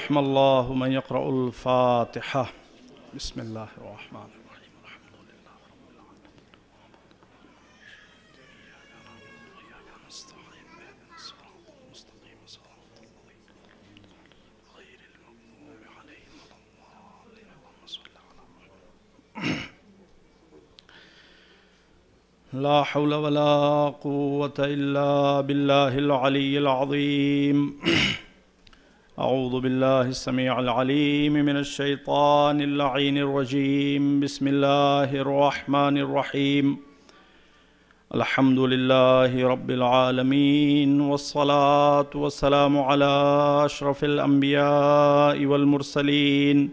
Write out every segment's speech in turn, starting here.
رحم الله من يقرأ الفاتحة بسم الله الرحمن الرحيم لا حول ولا قوة إلا بالله العلي العظيم أعوذ بالله السميع العليم من الشيطان اللعين الرجيم بسم الله الرحمن الرحيم الحمد لله رب العالمين والصلاة والسلام على أشرف الأنبياء والمرسلين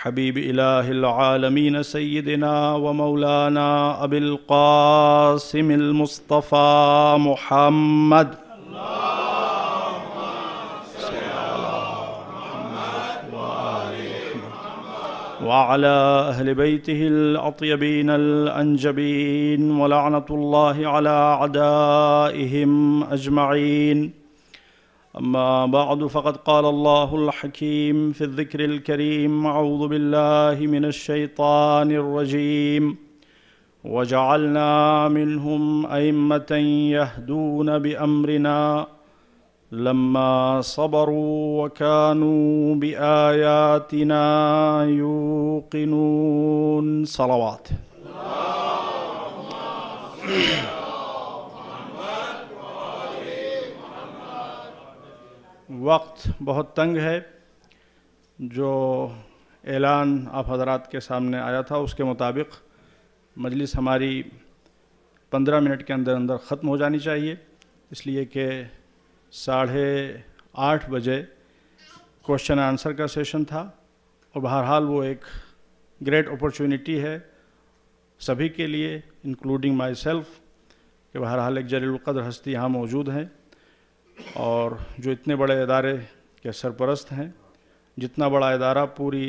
حبيب إله العالمين سيدنا ومولانا أبي القاسم المصطفى محمد وعلى اهل بيته الاطيبين الانجبين ولعنه الله على اعدائهم اجمعين اما بعد فقد قال الله الحكيم في الذكر الكريم اعوذ بالله من الشيطان الرجيم وجعلنا منهم ائمه يهدون بامرنا لما صبروا وكانوا بآياتنا يوقنون صلوات वक्त बहुत तंग है जो ऐलान आप हजरात के सामने आया था उसके मुताबिक मजलिस हमारी पंद्रह मिनट के अंदर अंदर ख़त्म हो जानी चाहिए इसलिए कि साढ़े आठ बजे क्वेश्चन आंसर का सेशन था और बहरहाल वो एक ग्रेट अपॉर्चुनिटी है सभी के लिए इंक्लूडिंग माई सेल्फ कि बहरहाल एक जरीलकदर हस्ती यहाँ मौजूद हैं और जो इतने बड़े इदारे के सरपरस्त हैं जितना बड़ा इदारा पूरी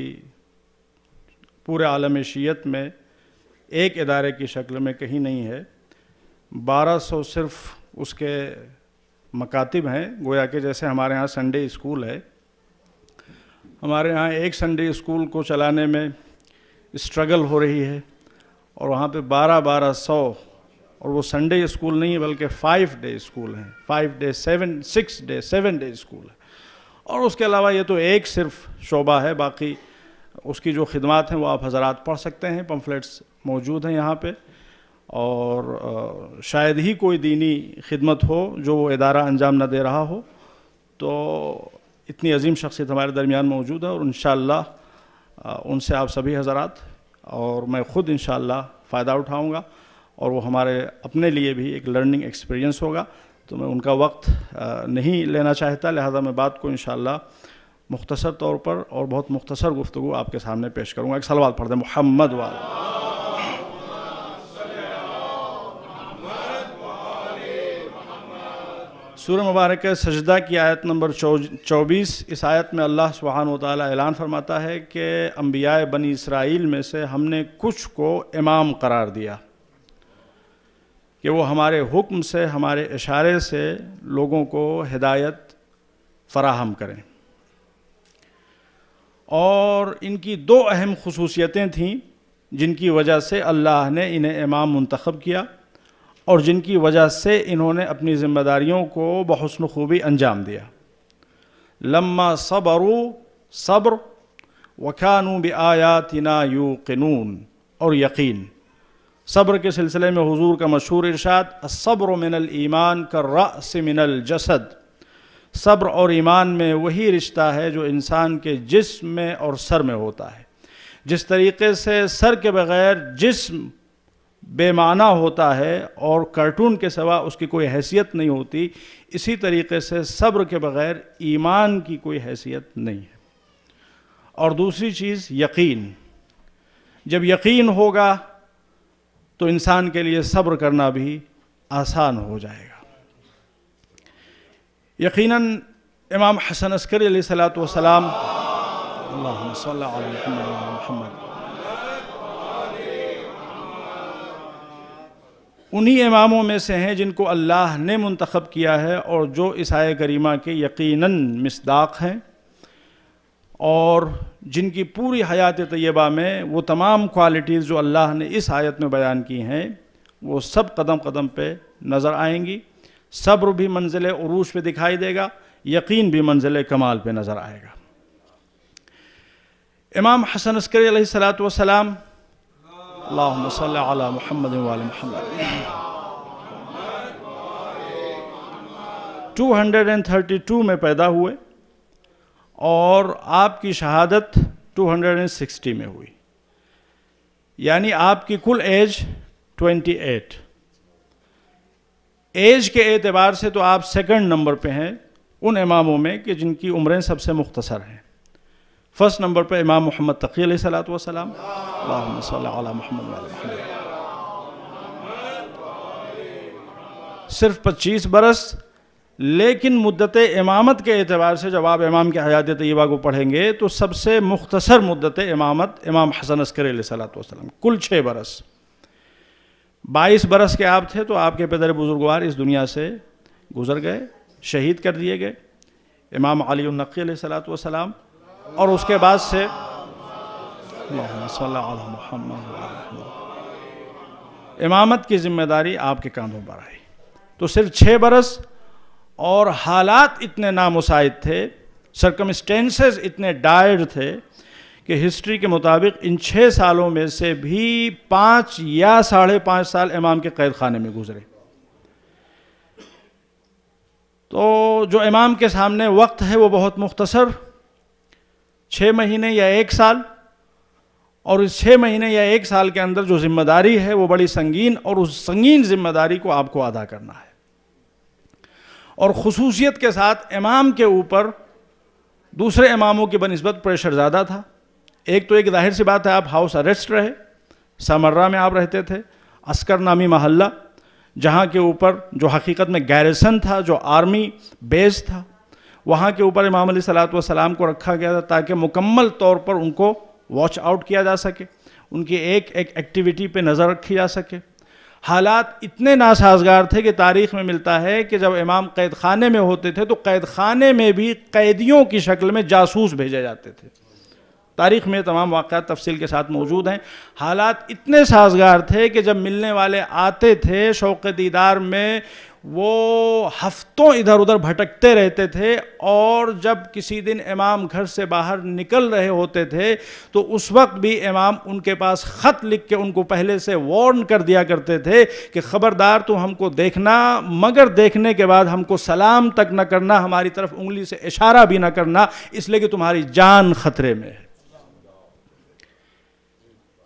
पूरे आलम शीयत में एक इदारे की शक्ल में कहीं नहीं है 1200 सिर्फ उसके मकातिब हैं गोया के जैसे हमारे यहाँ संडे स्कूल है हमारे यहाँ एक संडे स्कूल को चलाने में स्ट्रगल हो रही है और वहाँ पे बारह बारह सौ और वो संडे स्कूल नहीं है बल्कि फाइव डे स्कूल हैं five day seven six day seven day school है और उसके अलावा ये तो एक सिर्फ शोबा है बाकी उसकी जो खिदमत हैं वो आप हज़रात पढ़ सकते हैं पम्फलेट्स मौजूद हैं यहाँ पर और शायद ही कोई दीनी खिदमत हो जो वो इदारा अंजाम ना दे रहा हो तो इतनी अजीम शख्सियत हमारे दरमियान मौजूद है और इन उनसे आप सभी हजरात और मैं ख़ुद इन फ़ायदा उठाऊँगा और वो हमारे अपने लिए भी एक लर्निंग एक्सपीरियंस होगा तो मैं उनका वक्त नहीं लेना चाहता लिहाजा मैं बात को इन मुख्तसर तौर पर और बहुत मुख्तसर गुफ्तु आपके सामने पेश करूँगा एक सलवाल पढ़ दें मोहम्मद वाला सूर मुबारक सजदा की आयत नंबर चौबीस इस आयत में अल्लाह सुबहान ऐलान फरमाता है कि अम्बिया बनी इसराइल में से हमने कुछ को इमाम करार दिया कि वो हमारे हुक्म से हमारे इशारे से लोगों को हिदायत फराहम करें और इनकी दो अहम खसूसियतें थीं जिनकी वजह से अल्लाह ने इन्हें इमाम मंतखब किया और जिनकी वजह से इन्होंने अपनी ज़िम्मेदारियों को बहसन खूबी अंजाम दिया लम्मा सबरु सब्र वखानू बि आयातना यूक़नून और यकीन सब्र के सिलसिले में हुजूर का मशहूर इरशाद सब्र मिनल ईमान का रस मिनल जसद सब्र और ईमान में वही रिश्ता है जो इंसान के जिस्म में और सर में होता है जिस तरीके से सर के बग़ैर जिस्म बेमाना होता है और कार्टून के सिवा उसकी कोई हैसियत नहीं होती इसी तरीके से सब्र के बग़ैर ईमान की कोई हैसियत नहीं है और दूसरी चीज़ यकीन जब यकीन होगा तो इंसान के लिए सब्र करना भी आसान हो जाएगा यकीनन इमाम हसन अस्करी सलात वसलाम अल्लाह महमद उन्हीं इमामों में से हैं जिनको अल्लाह ने मंतखब किया है और जो इस करीमा के यकीन मसदाक हैं और जिनकी पूरी हयात तयबा में वो तमाम क्वालिटीज़ जो अल्लाह ने इस आयत में बयान की हैं वो सब कदम कदम पे नज़र आएंगी सब्र भी मंजिल अरूज पे दिखाई देगा यकीन भी मंजिल कमाल पे नज़र आएगा इमाम हसन अस्कर सलात वसलाम اللهم صل على محمد وعلى محمد 232 में पैदा हुए और आपकी शहादत 260 में हुई यानी आपकी कुल एज 28 एज के एतबार से तो आप सेकंड नंबर पे हैं उन इमामों में कि जिनकी उम्रें सबसे मुख्तसर हैं फर्स्ट नंबर पर इमाम मोहम्मद तकी सलात वसलाम मोहम्मद सिर्फ पच्चीस बरस लेकिन मुद्दत इमामत के अतबार से जब आप इमाम की हयात तयबा को पढ़ेंगे तो सबसे मुख्तसर मुद्दत इमामत इमाम हसन अस्कर सलाम कुल छः बरस बाईस बरस के आप थे तो आपके पेदर बुजुर्गवार इस दुनिया से गुजर गए शहीद कर दिए गए इमाम अली नक़ी सलात वसलाम और उसके बाद से इमामत की जिम्मेदारी आपके कानों पर आई तो सिर्फ छः बरस और हालात इतने नामुसाइद थे सरकमस्टेंसेस इतने डायर थे कि हिस्ट्री के मुताबिक इन छः सालों में से भी पाँच या साढ़े पाँच साल इमाम के कैद खाने में गुजरे तो जो इमाम के सामने वक्त है वो बहुत मुख्तसर छः महीने या एक साल और इस छः महीने या एक साल के अंदर जो जिम्मेदारी है वो बड़ी संगीन और उस संगीन जिम्मेदारी को आपको अदा करना है और खसूसियत के साथ इमाम के ऊपर दूसरे इमामों की बनस्बत प्रेशर ज़्यादा था एक तो एक जाहिर सी बात है आप हाउस अरेस्ट रहे समर्रा में आप रहते थे अस्कर नामी महल्ला जहाँ के ऊपर जो हकीकत में गैरसन था जो आर्मी बेस था वहाँ के ऊपर इमाम सलात वसलाम को रखा गया था ताकि मुकम्मल तौर पर उनको वॉच आउट किया जा सके उनकी एक एक एक्टिविटी पे नज़र रखी जा सके हालात इतने नासाजगार थे कि तारीख़ में मिलता है कि जब इमाम कैद खाने में होते थे तो कैद खाने में भी कैदियों की शक्ल में जासूस भेजे जाते थे तारीख़ में तमाम वाक़ तफसील के साथ मौजूद हैं हालात इतने साजगार थे कि जब मिलने वाले आते थे शौक़ दीदार में वो हफ्तों इधर उधर भटकते रहते थे और जब किसी दिन इमाम घर से बाहर निकल रहे होते थे तो उस वक्त भी इमाम उनके पास ख़त लिख के उनको पहले से वार्न कर दिया करते थे कि ख़बरदार तो हमको देखना मगर देखने के बाद हमको सलाम तक न करना हमारी तरफ उंगली से इशारा भी ना करना इसलिए कि तुम्हारी जान खतरे में है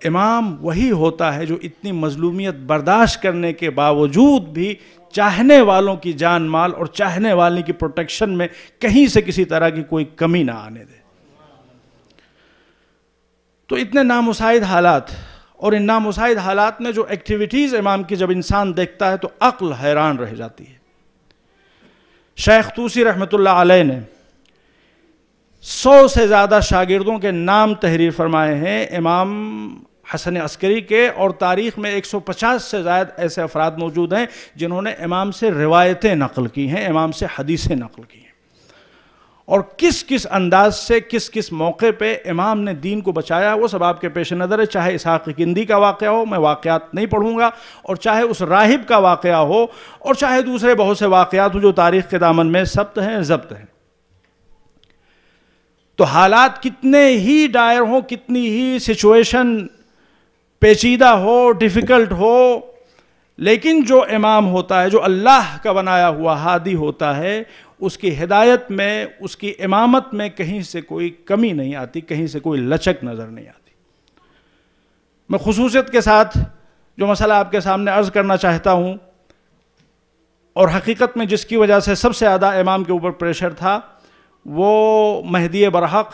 इमाम वही होता है जो इतनी मजलूमियत बर्दाश्त करने के बावजूद भी चाहने वालों की जान माल और चाहने वाले की प्रोटेक्शन में कहीं से किसी तरह की कोई कमी ना आने दे तो इतने नामुसाइद हालात और इन नामुसाइद हालात में जो एक्टिविटीज़ इमाम की जब इंसान देखता है तो अक्ल हैरान रह जाती है शेख तूसी रहमत ने सौ से ज़्यादा शागिर्दों के नाम तहरीर फरमाए हैं इमाम हसन अस्करी के और तारीख़ में 150 से ज़ायद ऐसे अफराद मौजूद हैं जिन्होंने इमाम से रिवायतें नकल की हैं इमाम से हदीसें नकल की हैं और किस किस अंदाज से किस किस मौके पे इमाम ने दीन को बचाया वो सब आपके पेश नज़र है चाहे इसहाक़ गिंदी का वाक़ हो मैं वाक़ात नहीं पढ़ूंगा और चाहे उस राहिब का वाक़ हो और चाहे दूसरे बहुत से वाक़ात हो जो तारीख़ के दामन में सब्त हैं जब्त हैं तो हालात कितने ही डायर हों कितनी ही सिचुएशन पेचीदा हो डिफ़िकल्ट हो लेकिन जो इमाम होता है जो अल्लाह का बनाया हुआ हादी होता है उसकी हिदायत में उसकी इमामत में कहीं से कोई कमी नहीं आती कहीं से कोई लचक नज़र नहीं आती मैं खसूसियत के साथ जो मसला आपके सामने अर्ज़ करना चाहता हूँ और हकीकत में जिसकी वजह से सबसे ज़्यादा इमाम के ऊपर प्रेशर था वो महदी बरहक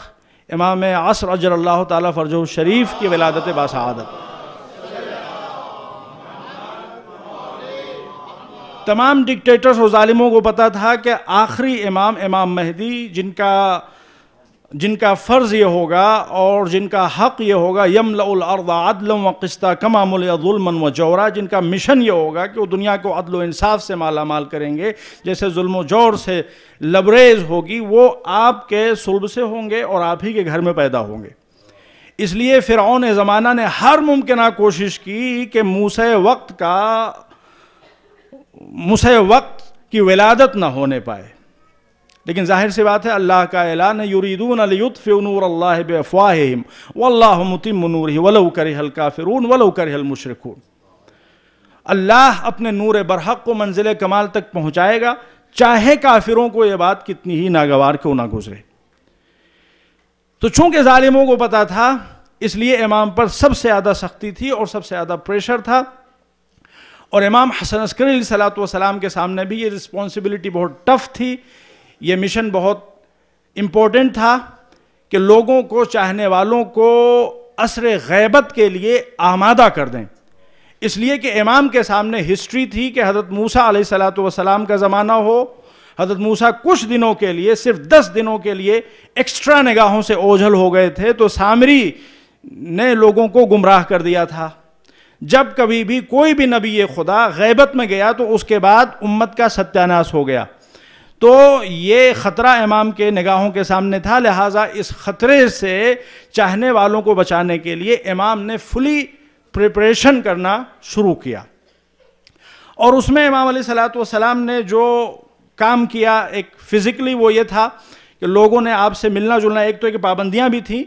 इमाम असर अजर अल्लाह ताली फ़र्ज शरीफ की विलादत बासदत तमाम डिक्टेटर्स और ालिमों को पता था कि आखिरी इमाम इमाम महदी जिनका जिनका फ़र्ज़ ये होगा और जिनका हक़ ये होगा यमल अदलम व किस्ता कमामुलमन व जौरा जिनका मिशन ये होगा कि वो दुनिया को अदल इंसाफ से माला माल करेंगे जैसे जुल्म जौर से लबरेज होगी वो आपके सुलब से होंगे और आप ही के घर में पैदा होंगे इसलिए फ़िरौन ज़माना ने हर मुमकिन कोशिश की कि मूस वक्त का मुसह वक्त की विलादत ना होने पाए लेकिन जाहिर सी बात है अल्लाह का ऐलान यूरीदून यूतफ़नूर अल्लाह बफ़ाहिम वल्लाह मुतिम नूर वलऊ कर हल फिर वलऊ कर हल मुशरकून अल्लाह अपने नूर बरहक को मंजिल कमाल तक पहुँचाएगा चाहे काफिरों को यह बात कितनी ही नागवार क्यों ना गुजरे तो चूंकि ालिमों को पता था इसलिए इमाम पर सबसे ज़्यादा सख्ती थी और सबसे ज़्यादा प्रेशर था और इमाम हसन अस्करी सलाम के सामने भी ये रिस्पॉन्सिबिलिटी बहुत टफ थी ये मिशन बहुत इम्पोर्टेंट था कि लोगों को चाहने वालों को असर गैबत के लिए आमादा कर दें इसलिए कि इमाम के सामने हिस्ट्री थी कि हज़रत मूसा सलाम का ज़माना हो हज़रत मूसा कुछ दिनों के लिए सिर्फ दस दिनों के लिए एक्स्ट्रा निगाहों से ओझल हो गए थे तो सामरी ने लोगों को गुमराह कर दिया था जब कभी भी कोई भी नबी खुदा गैबत में गया तो उसके बाद उम्मत का सत्यानाश हो गया तो ये ख़तरा इमाम के निगाहों के सामने था लिहाजा इस ख़तरे से चाहने वालों को बचाने के लिए इमाम ने फुली प्रिपरेशन करना शुरू किया और उसमें इमाम सलात वसलाम ने जो काम किया एक फ़िज़िकली वो ये था कि लोगों ने आपसे मिलना जुलना एक तो एक पाबंदियाँ भी थी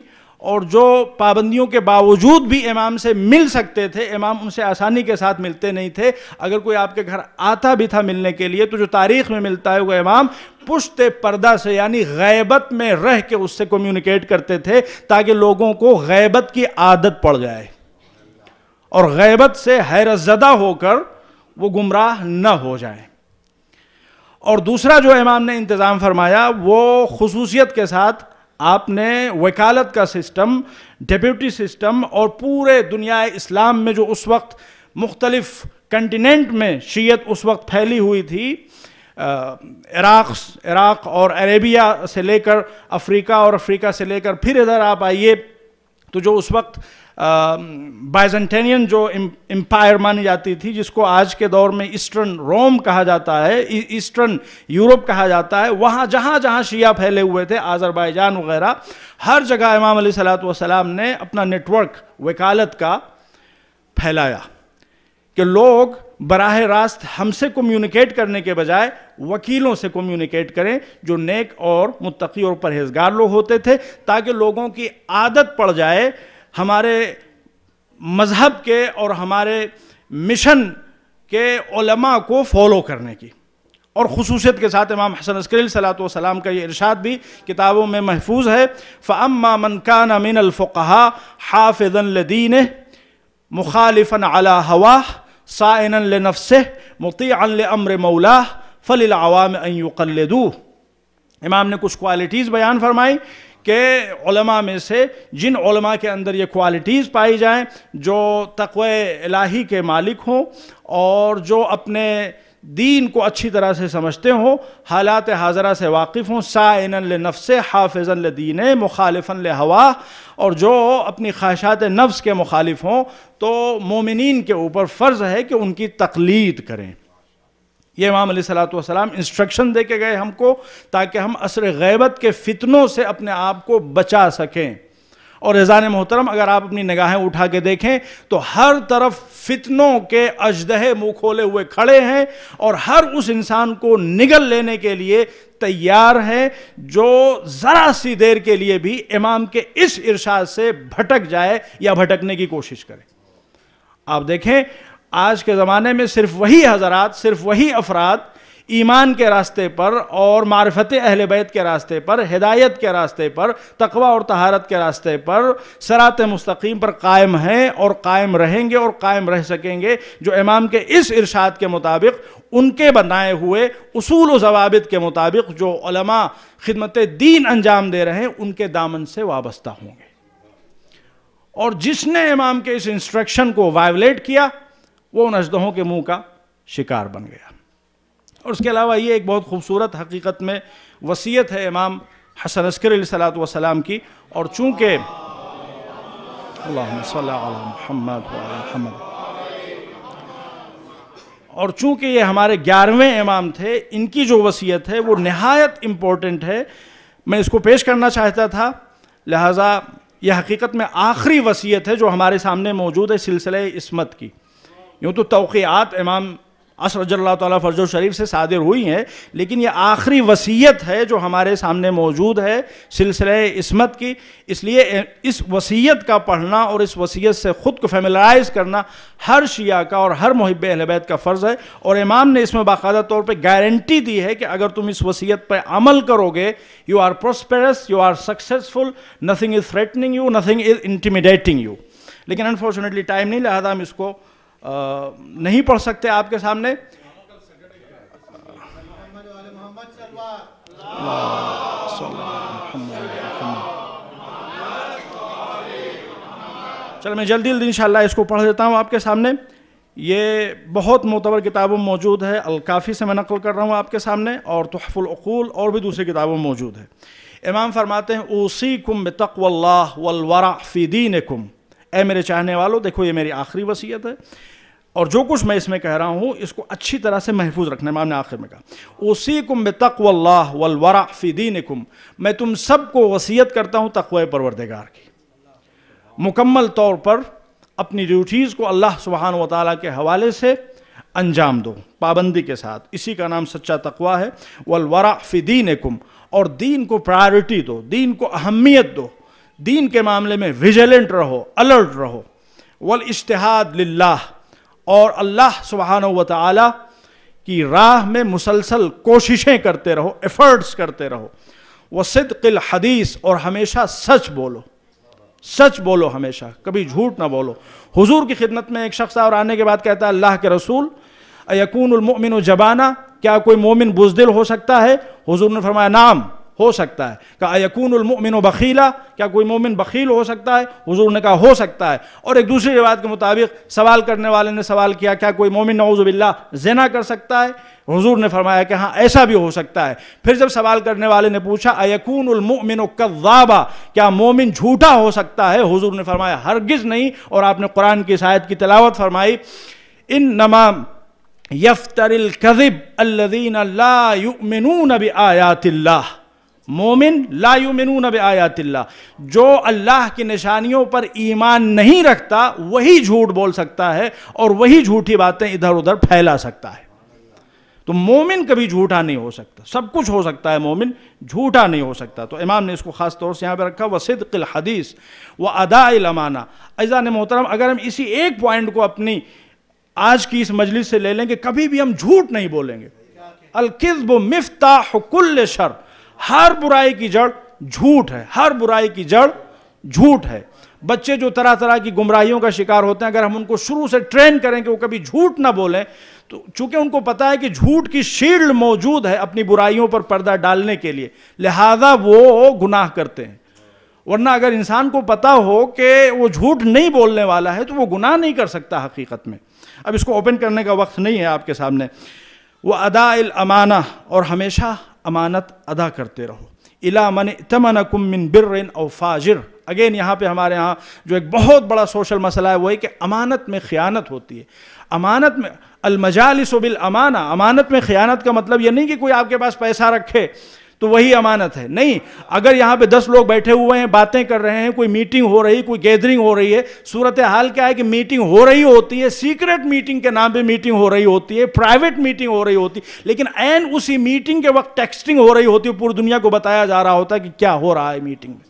और जो पाबंदियों के बावजूद भी इमाम से मिल सकते थे इमाम उनसे आसानी के साथ मिलते नहीं थे अगर कोई आपके घर आता भी था मिलने के लिए तो जो तारीख में मिलता है वो इमाम पुश्त पर्दा से यानी गैबत में रह के उससे कम्युनिकेट करते थे ताकि लोगों को गैबत की आदत पड़ जाए और गैबत से हैरतजदा होकर वो गुमराह न हो जाए और दूसरा जो इमाम ने इंतज़ाम फरमाया वो खसूसियत के साथ आपने वकालत का सिस्टम डिप्यूटी सिस्टम और पूरे दुनिया इस्लाम में जो उस वक्त मुख्तलफ़ कंटिनेंट में शीयत उस वक्त फैली हुई थी इराक इराक और अरेबिया से लेकर अफ्रीका और अफ्रीका से लेकर फिर इधर आप आइए तो जो उस वक्त बाइजेंटेनियन जो एम्पायर मानी जाती थी जिसको आज के दौर में ईस्टर्न रोम कहा जाता है ईस्टर्न e, यूरोप कहा जाता है वहाँ जहाँ जहाँ शिया फैले हुए थे आज़रबाईजान वगैरह हर जगह इमाम अली सलाम ने अपना नेटवर्क वकालत का फैलाया कि लोग बराह रास्त हमसे कम्युनिकेट करने के बजाय वकीलों से कम्युनिकेट करें जो नेक और मुतकी और परहेजगार लोग होते थे ताकि लोगों की आदत पड़ जाए हमारे मज़हब के और हमारे मिशन के ओलमा को फॉलो करने की और खसूसियत के साथ इमाम हसन अस्करी सलाम का ये इरशाद भी किताबों में महफूज है फ़ाम मनकान अमीन अलफ़ा लदीन मुखालिफन अला हवा सान नफ़स मुती अमर मौला फ़ल अवाम इमाम ने कुछ क्वालिटीज़ बयान फरमाई के में से जिन के अंदर ये क्वालिटीज़ पाई जाएं जो तकवे इलाही के मालिक हों और जो अपने दीन को अच्छी तरह से समझते हों हालात हाजरा से वाकिफ़ हों साइन नफ़ से हाफिज़ दीन मुखालफन हवा और जो अपनी ख्वाहिशात नफ्स के मुखालिफ हों तो मोमिन के ऊपर फ़र्ज़ है कि उनकी तकलीद करें ये इमाम सलाम इंस्ट्रक्शन दे के गए हमको ताकि हम असर गैबत के फितनों से अपने आप को बचा सकें और रजान मोहतरम अगर आप अपनी निगाहें उठा के देखें तो हर तरफ फितनों के अजदहे मुँह खोले हुए खड़े हैं और हर उस इंसान को निगल लेने के लिए तैयार है जो ज़रा सी देर के लिए भी इमाम के इस इरशाद से भटक जाए या भटकने की कोशिश करे आप देखें आज के ज़माने में सिर्फ वही हजरात सिर्फ वही अफराद ईमान के रास्ते पर और मार्फत अहल बैत के रास्ते पर हिदायत के रास्ते पर तकवा और तहारत के रास्ते पर सरात मस्तकीम पर कायम हैं और कायम रहेंगे और कायम रह सकेंगे जो इमाम के इस इरशाद के मुताबिक उनके बनाए हुए असूल जवाबित के मुताबिक जो खिदमत दीन अंजाम दे रहे हैं उनके दामन से वाबस्ता होंगे और जिसने इमाम के इस इंस्ट्रक्शन को वायोलेट किया वो उन अजदहों के मुंह का शिकार बन गया और उसके अलावा ये एक बहुत खूबसूरत हकीकत में वसीयत है इमाम हसन अस्कर सलाम वसलाम की और चूँकि और चूंकि ये हमारे ग्यारहवें इमाम थे इनकी जो वसीयत है वो नहायत इम्पोर्टेंट है मैं इसको पेश करना चाहता था लिहाजा यह हकीकत में आखिरी वसीयत है जो हमारे सामने मौजूद है सिलसिले इसमत की यूँ तो तोक़ात इमाम असरजल्ला तर्ज शरीफ से सादिर हुई हैं लेकिन ये आखिरी वसीयत है जो हमारे सामने मौजूद है सिलसिले इसमत की इसलिए इस वसीयत का पढ़ना और इस वसीयत से ख़ुद को फेमिलराइज करना हर शिया का और हर महब अहबैत का फ़र्ज़ है और इमाम ने इसमें बाकायदा तौर पर गारंटी दी है कि अगर तुम इस वसीयत पर अमल करोगे you are prosperous you are successful nothing is threatening you nothing is intimidating you लेकिन अनफॉर्चुनेटली टाइम नहीं लिहाजा हम इसको नहीं पढ़ सकते आपके सामने चलो मैं जल्दी जल्दी इंशाल्लाह इसको पढ़ देता हूँ आपके सामने ये बहुत मोतबर किताबों में मौजूद है अलकाफ़ी से मैं नकल कर रहा हूँ आपके सामने और तहफ़ुलूल और भी दूसरी किताबों में मौजूद है इमाम फरमाते हैं ऊसी कुम बतकल्ला वलवरा फ़ी दीन कुम ए मेरे चाहने वालों देखो ये मेरी आखिरी वसीयत है और जो कुछ मैं इसमें कह रहा हूँ इसको अच्छी तरह से महफूज रखना मैंने आखिर में कहा उसी कुम बे तकवल्लाह वलवरा फ़ीदीन कुम मैं तुम सबको वसीयत करता हूँ तकवे परवरदेगार की मुकम्मल तौर पर अपनी ड्यूटीज़ को अल्लाह सुबहान व के हवाले से अंजाम दो पाबंदी के साथ इसी का नाम सच्चा तकवा है वलवरा फ़ीदीन कुम और दीन को प्रायोरिटी दो दीन को अहमियत दो दीन के मामले में विजिलेंट रहो अलर्ट रहो वल इश्तहाद लाह और अल्लाह सुबहान व की राह में मुसलसल कोशिशें करते रहो एफर्ट्स करते रहो व सिद्किल हदीस और हमेशा सच बोलो सच बोलो हमेशा कभी झूठ ना बोलो हुजूर की खिदमत में एक शख्स और आने के बाद कहता है अल्लाह के रसूल यकून उलमोमिन जबाना क्या कोई मोमिन बुजदिल हो सकता है हुजूर ने फरमाया नाम हो सकता है क्या अयकूनमिन बखीला क्या कोई मोमिन बखील हो सकता है हजूर ने कहा हो सकता है और एक दूसरी रिवायत के मुताबिक सवाल करने वाले ने सवाल किया क्या कोई मोमिन नवजुबिल्ला जना कर सकता है हजूर ने फरमाया कि हाँ ऐसा भी हो सकता है फिर जब सवाल करने वाले ने पूछा अयकूनमिन कवाबा क्या मोमिन झूठा हो सकता है हजूर ने फरमाया हरगिज़ नहीं और आपने कुरान की शायद की तलावत फरमाई इन नमा यफ्तर कज़िब अल्लदीन ला युमिनून बि आयातिल्लाह मोमिन ला युमिनून नब आयातिल्ला जो अल्लाह की निशानियों पर ईमान नहीं रखता वही झूठ बोल सकता है और वही झूठी बातें इधर उधर फैला सकता है तो मोमिन कभी झूठा नहीं हो सकता सब कुछ हो सकता है मोमिन झूठा नहीं हो सकता तो इमाम ने इसको ख़ास तौर से यहाँ पर रखा व सिद्किल हदीस व अदामाना ऐज़ा ने मोहतरम अगर हम इसी एक पॉइंट को अपनी आज की इस मजलिस से ले लेंगे कभी भी हम झूठ नहीं बोलेंगे अलकिब मिफ्ता कुल्ल शर हर बुराई की जड़ झूठ है हर बुराई की जड़ झूठ है बच्चे जो तरह तरह की गुमराहियों का शिकार होते हैं अगर हम उनको शुरू से ट्रेन करें कि वो कभी झूठ ना बोलें तो चूंकि उनको पता है कि झूठ की शील्ड मौजूद है अपनी बुराइयों पर पर्दा डालने के लिए लिहाजा वो गुनाह करते हैं वरना अगर इंसान को पता हो कि वो झूठ नहीं बोलने वाला है तो वो गुनाह नहीं कर सकता हकीकत में अब इसको ओपन करने का वक्त नहीं है आपके सामने वह अदा अमाना और हमेशा अमानत अदा करते रहो इला मन तमन कुमिन बिर और फाजिर अगेन यहाँ पे हमारे यहाँ जो एक बहुत बड़ा सोशल मसला है वो है कि अमानत में ख़यानत होती है अमानत में अलमजालिस बिल अमाना अमानत में ख़यानत का मतलब ये नहीं कि कोई आपके पास पैसा रखे तो वही अमानत है नहीं अगर यहाँ पे दस लोग बैठे हुए हैं बातें कर रहे हैं कोई मीटिंग हो रही कोई गैदरिंग हो रही है सूरत हाल क्या है कि मीटिंग हो रही होती है सीक्रेट मीटिंग के नाम पर मीटिंग हो रही होती है प्राइवेट मीटिंग हो रही होती लेकिन एन उसी मीटिंग के वक्त टेक्सटिंग हो रही होती है पूरी दुनिया को बताया जा रहा होता है कि क्या हो रहा है मीटिंग में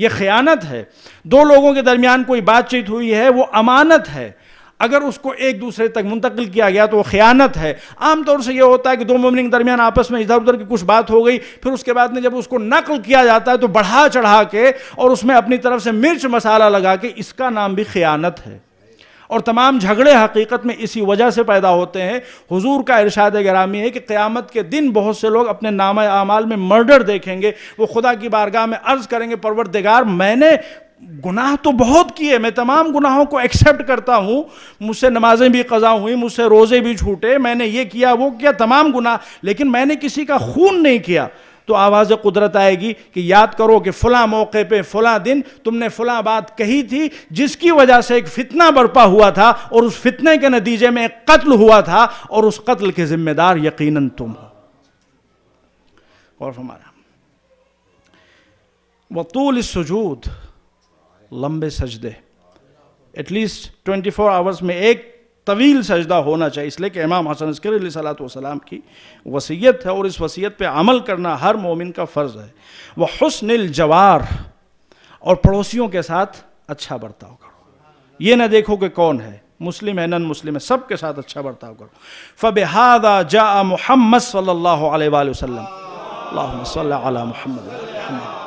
यह ख़यानत है दो लोगों के दरमियान कोई बातचीत हुई है वो अमानत है अगर उसको एक दूसरे तक मुंतकिल किया गया तो वो ख़यानत है आमतौर से यह होता है कि दो मुमिन के दरमियान आपस में इधर उधर की कुछ बात हो गई फिर उसके बाद में जब उसको नकल किया जाता है तो बढ़ा चढ़ा के और उसमें अपनी तरफ से मिर्च मसाला लगा के इसका नाम भी ख़यानत है और तमाम झगड़े हकीकत में इसी वजह से पैदा होते हैं हुजूर का इरशाद गरामी है कि क़्यामत के दिन बहुत से लोग अपने नाम आमाल में मर्डर देखेंगे वो खुदा की बारगाह में अर्ज़ करेंगे परवरदिगार मैंने गुनाह तो बहुत किए मैं तमाम गुनाहों को एक्सेप्ट करता हूँ मुझसे नमाजें भी कज़ा हुई मुझसे रोज़े भी छूटे मैंने ये किया वो किया तमाम गुनाह लेकिन मैंने किसी का खून नहीं किया तो आवाज़ कुदरत आएगी कि याद करो कि फ़लाँ मौके पे फ़लाँ दिन तुमने फ़लाँ बात कही थी जिसकी वजह से एक फितना बरपा हुआ था और उस फितने के नतीजे में एक कत्ल हुआ था और उस कत्ल के ज़िम्मेदार यकीनन तुम हो और हमारा वतूल सजूद लंबे सजदे एटलीस्ट 24 आवर्स में एक तवील सजदा होना चाहिए इसलिए कि इमाम हसन अस्कर सलात वसलाम की वसीयत है और इस वसीयत पे अमल करना हर मोमिन का फ़र्ज़ है वह हसन जवार और पड़ोसियों के साथ अच्छा बर्ताव करो ये ना देखो कि कौन है मुस्लिम है नन मुस्लिम है सब के साथ अच्छा बर्ताव करो फ़बहादा जा मोहम्मद सल्ला वसलम महमद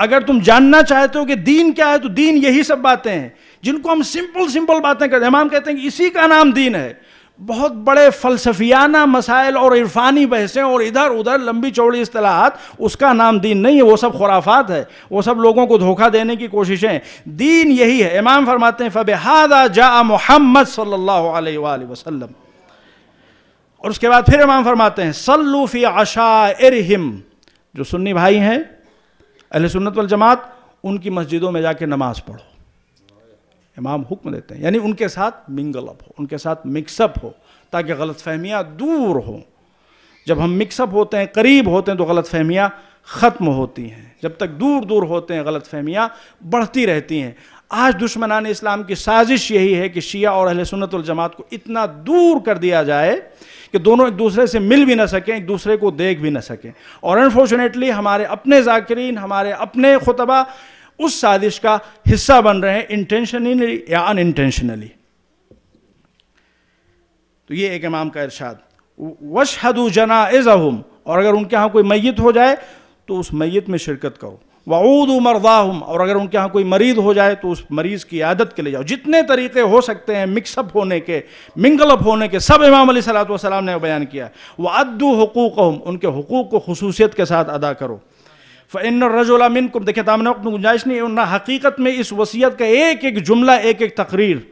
अगर तुम जानना चाहते हो कि दीन क्या है तो दीन यही सब बातें हैं जिनको हम सिंपल सिंपल बातें करते हैं इमाम कहते हैं कि इसी का नाम दीन है बहुत बड़े फलसफियाना मसाइल और इरफानी बहसें और इधर उधर लंबी चौड़ी असलाहत उसका नाम दीन नहीं है वो सब खुराफात है वो सब लोगों को धोखा देने की कोशिशें दीन यही है इमाम फरमाते हैं हादा जा मोहम्मद सल्लल्लाहु अलैहि वसल्लम और उसके बाद फिर इमाम फरमाते हैं सल्लूफ़ी आशा इरहिम जो सुन्नी भाई हैं अहले सुन्नत वाल जमात उनकी मस्जिदों में जाके नमाज पढ़ो इमाम हुक्म देते हैं यानी उनके साथ मिंगल अप हो उनके साथ मिक्सअप हो ताकि गलत फहमियाँ दूर हों जब हम मिक्सअप होते हैं करीब होते हैं तो गलत फहमियाँ ख़त्म होती हैं जब तक दूर दूर होते हैं गलत फहमियाँ बढ़ती रहती हैं आज दुश्मनान इस्लाम की साजिश यही है कि शिया और अहल सुनतुल जमात को इतना दूर कर दिया जाए कि दोनों एक दूसरे से मिल भी ना सकें एक दूसरे को देख भी ना सकें और अनफॉर्चुनेटली हमारे अपने जाकिरीन हमारे अपने खुतबा उस साजिश का हिस्सा बन रहे हैं इंटेंशनली या अनइंटेंशनली तो ये एक इमाम का इरशाद वश हदू जना और अगर उनके यहाँ कोई मैत हो जाए तो उस मैत में शिरकत करो वऊद मरदाहम और अगर उनके यहाँ कोई मरीज हो जाए तो उस मरीज़ की आदत के ले जाओ जितने तरीके हो सकते हैं मिक्सअप होने के मिंगलअप होने के सब इमाम सलाम ने बयान किया वह अद्दू हकूक उनके हकूक़ को खसूसियत के साथ अदा करो फ़ैन रजोलामिन को देखे तामन गुंजाइश नहीं ना हकीकत में इस वसीयत का एक एक जुमला एक एक तकरीर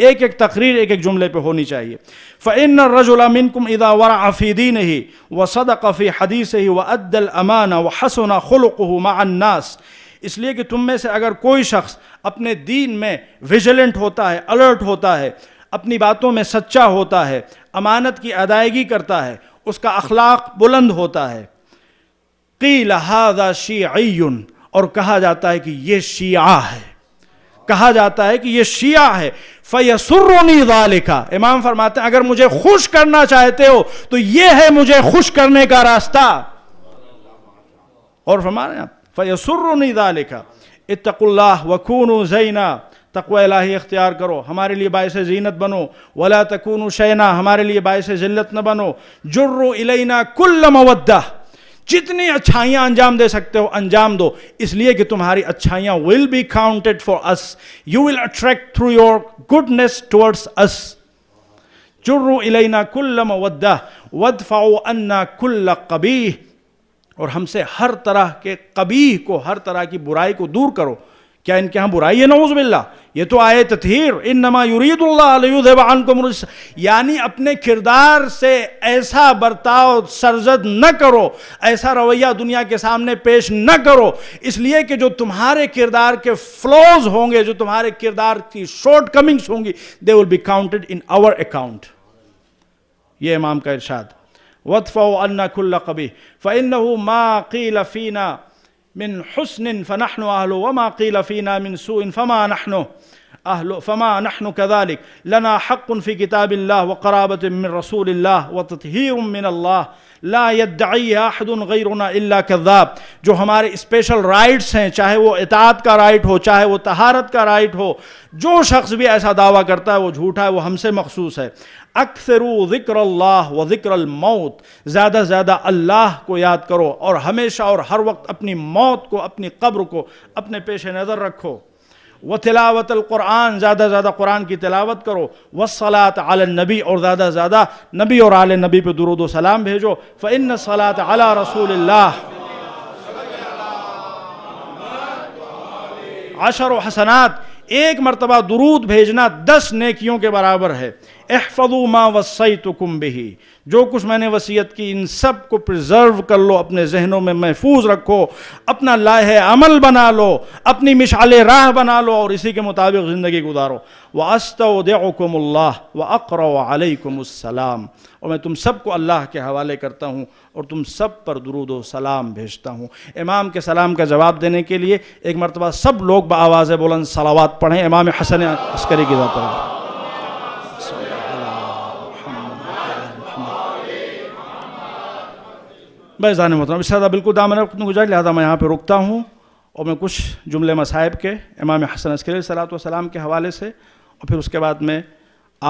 एक एक तकरीर एक एक जुमले पे होनी चाहिए फ़ैन रजुलमिन कुम इदा वरा अफ़ीदी नहीं व सदक़फ़ी हदीस ही व अद्दल अमान व हसन खुलकू मन्नास इसलिए कि तुम में से अगर कोई शख्स अपने दीन में विजिलेंट होता है अलर्ट होता है अपनी बातों में सच्चा होता है अमानत की अदायगी करता है उसका अखलाक बुलंद होता है कील हादा शी और कहा जाता है कि ये शिया है कहा जाता है कि ये शिया है फयसुर्रोनी वालिका इमाम फरमाते हैं अगर मुझे खुश करना चाहते हो तो ये है मुझे खुश करने का रास्ता और फरमा रहे आप फयसुर्रोनी वालिका इतकुल्ला वकून जैना तकवा इख्तियार करो हमारे लिए बायस जीनत बनो वला तकून शैना हमारे लिए बायस ज़िल्लत न बनो जुर्रु इलैना कुल्ल मवद्दा जितनी अच्छाइयां अंजाम दे सकते हो अंजाम दो इसलिए कि तुम्हारी अच्छाइयां will be counted for us you will attract through your goodness towards us चुर्रू इलेना कुल्ल मवद्दा वद फाओ अन्ना कुल्ल कबीह और हमसे हर तरह के कबीह को हर तरह की बुराई को दूर करो क्या इनके यहाँ बुराई है नौजबिल्ला ये तो आए तथीर इन नमा युरीदुल्लाकुम यानी अपने किरदार से ऐसा बर्ताव सरजद न करो ऐसा रवैया दुनिया के सामने पेश न करो इसलिए कि जो तुम्हारे किरदार के फ्लोज होंगे जो तुम्हारे किरदार की शॉर्ट कमिंग्स होंगी they will be counted in our account ये इमाम का इर्शाद वतफ़ अन्ना खुल्ला कबी फ़ैन मा क़ील फ़ीना मिन हसन फ़नहन आहलो वमा कील फ़ीना मिन सून फ़मा नहनो आहलो फ़मा नहनु कदालिक लना हक़न फ़ी किताबिल्ला व कराबत मिन रसूलिल्लाह व तथहीम मिन अल्लाह ला यद्दई आहदन गैरुना इल्ला कद्दाब जो हमारे स्पेशल राइट्स हैं चाहे वो इतात का राइट हो चाहे वो तहारत का राइट हो जो शख्स भी ऐसा दावा करता है वो झूठा है वो हमसे मखसूस है अक्सर ज़िक्र अल्लाह व ज़िक्र मौत ज़्यादा से ज़्यादा अल्लाह को याद करो और हमेशा और हर वक्त अपनी मौत को अपनी कब्र को अपने पेश नज़र रखो व तिलावत क़ुरान ज़्यादा ज़्यादा कुरान की तिलावत करो व सलात आल नबी और ज़्यादा ज़्यादा नबी और आल नबी पर दुरुद सलाम भेजो फ़िन सलात अला रसूल अशर व हसनात एक मरतबा दुरूद भेजना दस नेकियों के बराबर है एहफदू माँ वसई तो कुम्बही जो कुछ मैंने वसीयत की इन सब को प्रिजर्व कर लो अपने जहनों में महफूज रखो अपना लाह अमल बना लो अपनी मिशाल राह बना लो और इसी के मुताबिक ज़िंदगी गुजारो वास्तवदकुमल्ला व अक्रवालकुमसलाम और मैं तुम सबको अल्लाह के हवाले करता हूँ और तुम सब पर दरुद सलाम भेजता हूँ इमाम के सलाम का जवाब देने के लिए एक मरतबा सब लोग ब आवाज़ बोलन सलावात पढ़ें इमाम हसन अस्करी की ज़्यादा जान मोहतर इस बिल्कुल दामन गुजार लिहाजा मैं यहाँ पर रुकता हूँ और मैं कुछ जुमले मसाहब के इमाम हसन अस्कर सलात वसलाम के हवाले से और फिर उसके बाद में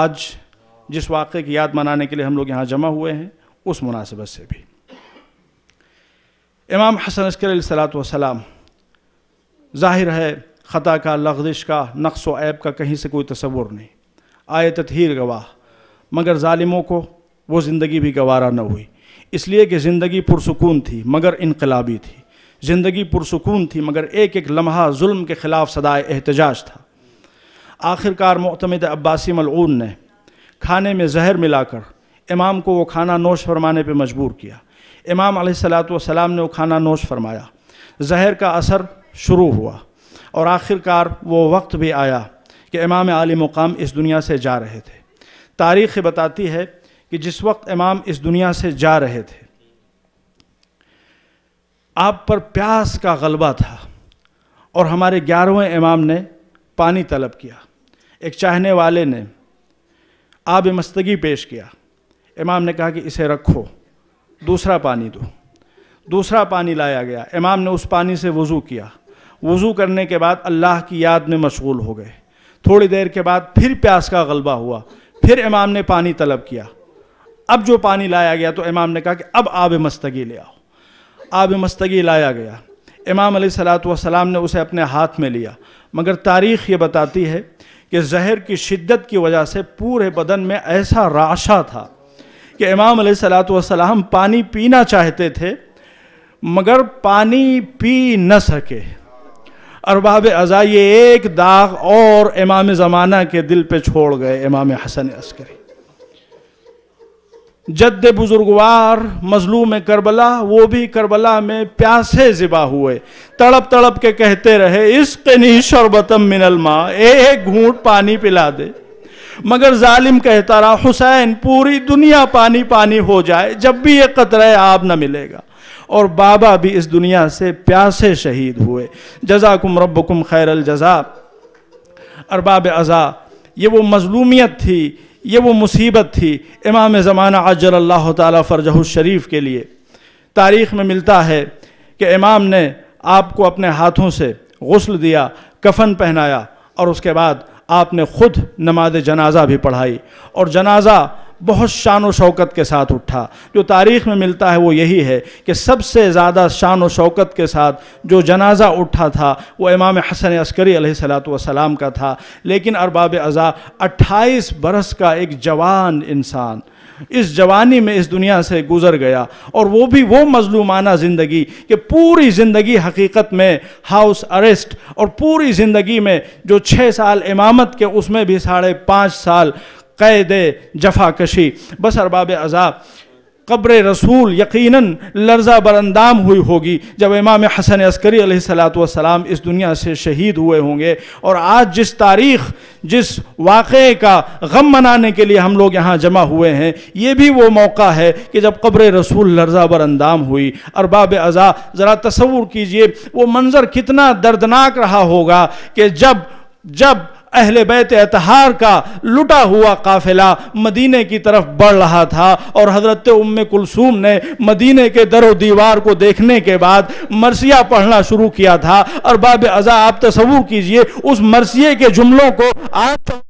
आज जिस वाक़े की याद मनाने के लिए हम लोग यहाँ जमा हुए हैं उस मुनासिबत से भी इमाम हसन अस्कर सलात वसलाम ज़ाहिर है ख़ता का लगदिश का नक्स व ऐब का कहीं से कोई तस्वुर नहीं आए तथहीर गवाह मगर ालिमों को वो ज़िंदगी भी गवारा न हुई इसलिए कि ज़िंदगी पुरसकून थी मगर इनकलाबी थी ज़िंदगी पुरसकून थी मगर एक एक लम्हा जुल्म के ख़िलाफ़ सदाए एहतजाज था आखिरकार मोतमद अब्बासी मलून ने खाने में जहर मिलाकर इमाम को वो खाना नोश फरमाने पे मजबूर किया इमाम सलाम ने वो खाना नोश फरमाया जहर का असर शुरू हुआ और आखिरकार वो वक्त भी आया कि इमाम आली मुकाम इस दुनिया से जा रहे थे तारीख़ बताती है कि जिस वक्त इमाम इस दुनिया से जा रहे थे आप पर प्यास का गलबा था और हमारे ग्यारहवें इमाम ने पानी तलब किया एक चाहने वाले ने आब मस्तगी पेश किया इमाम ने कहा कि इसे रखो दूसरा पानी दो दूसरा पानी लाया गया इमाम ने उस पानी से वज़ू किया वज़ू करने के बाद अल्लाह की याद में मशगूल हो गए थोड़ी देर के बाद फिर प्यास का गलबा हुआ फिर इमाम ने पानी तलब किया अब जो पानी लाया गया तो इमाम ने कहा कि अब आब मस्तगी ले आओ आब मस्तगी लाया गया इमाम सलाम ने उसे अपने हाथ में लिया मगर तारीख़ ये बताती है कि जहर की शिद्दत की वजह से पूरे बदन में ऐसा राशा था कि इमाम सलाम पानी पीना चाहते थे मगर पानी पी न सके अरबाब अज़ा ये एक दाग और इमाम ज़माना के दिल पे छोड़ गए इमाम हसन अस्करी जद्द बुजुर्गवार मजलूम करबला वो भी करबला में प्यासे ज़िबा हुए तड़प तड़प के कहते रहे इसकनी शरबतम मिनलमा एक घूट पानी पिला दे मगर जालिम कहता रहा हुसैन पूरी दुनिया पानी पानी हो जाए जब भी ये कतरा आप न मिलेगा और बाबा भी इस दुनिया से प्यासे शहीद हुए जजाकुम रब्बकुम खैर जजा अरबाब अज़ा ये वो मजलूमियत थी ये वो मुसीबत थी इमाम ज़माना अजल अल्लाह तरजह शरीफ के लिए तारीख़ में मिलता है कि इमाम ने आपको अपने हाथों से गसल दिया कफन पहनाया और उसके बाद आपने ख़ुद नमाज जनाजा भी पढ़ाई और जनाजा बहुत शान व शौकत के साथ उठा जो तारीख़ में मिलता है वो यही है कि सबसे ज़्यादा शान व शौकत के साथ जो जनाजा उठा था वो इमाम हसन अस्करी सलाम का था लेकिन अरबाब अज़ा अट्ठाईस बरस का एक जवान इंसान इस जवानी में इस दुनिया से गुज़र गया और वो भी वो मजलूमाना ज़िंदगी कि पूरी ज़िंदगी हकीकत में हाउस अरेस्ट और पूरी ज़िंदगी में जो छः साल इमामत के उसमें भी साढ़े पाँच साल कैद जफाकशी बस अरबाब अजाब कब्र रसूल यकीन लर्जा बरंदाम हुई होगी जब इमाम हसन अस्करी सलाम इस दुनिया से शहीद हुए होंगे और आज जिस तारीख़ जिस वाक़े का गम मनाने के लिए हम लोग यहाँ जमा हुए हैं ये भी वो मौका है कि जब कब्र रसूल लर्जा बरंदाम हुई अरबाब अज़ा ज़रा तस्वुर कीजिए वो मंज़र कितना दर्दनाक रहा होगा कि जब जब अहल बैत एतहार का लुटा हुआ काफिला मदीने की तरफ बढ़ रहा था और हज़रत उम कुलसूम ने मदीने के दर दीवार को देखने के बाद मरसिया पढ़ना शुरू किया था और बाब अज़ा आप तस्वूर कीजिए उस मरसिए के जुमलों को आप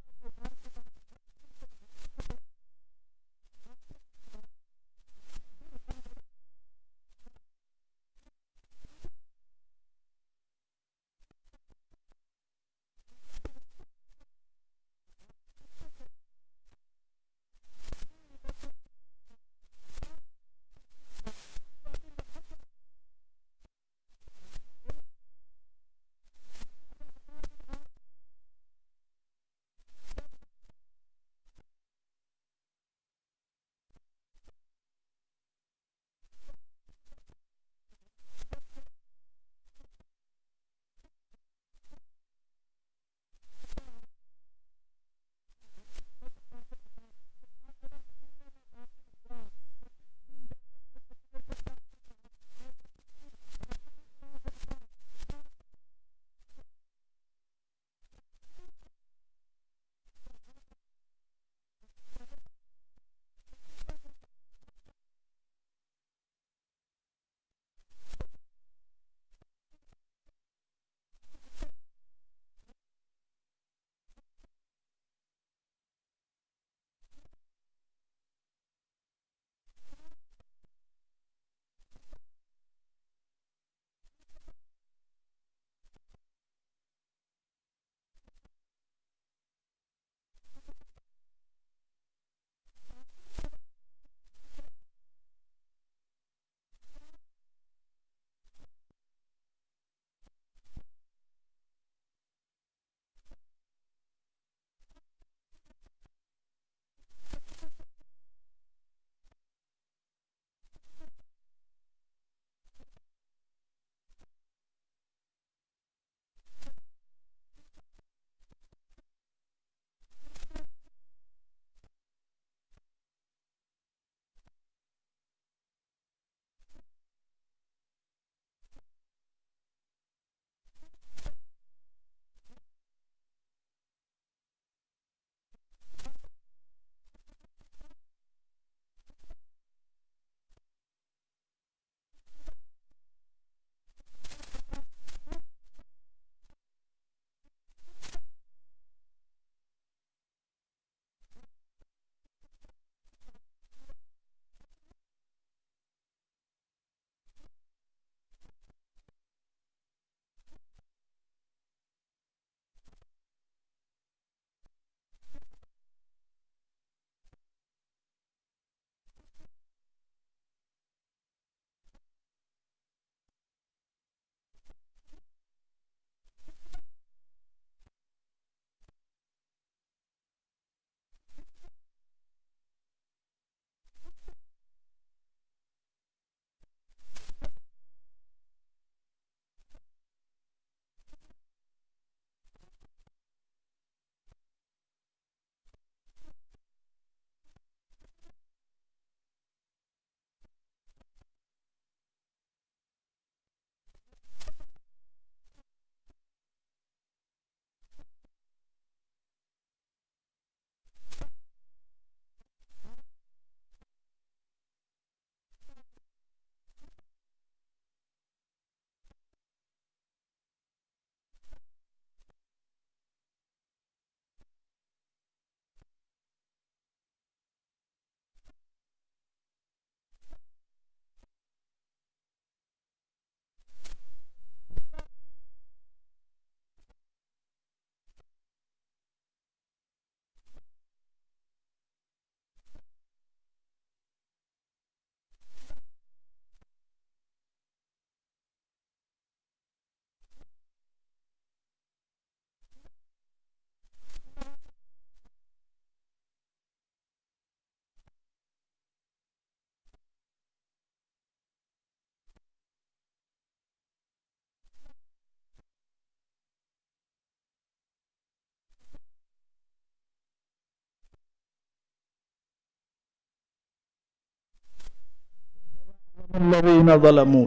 الذين ظلموا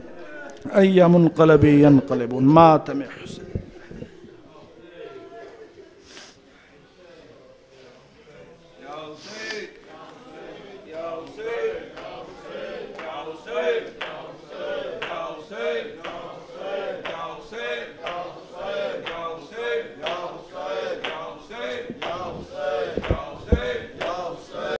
أي منقلب ينقلب مات محسن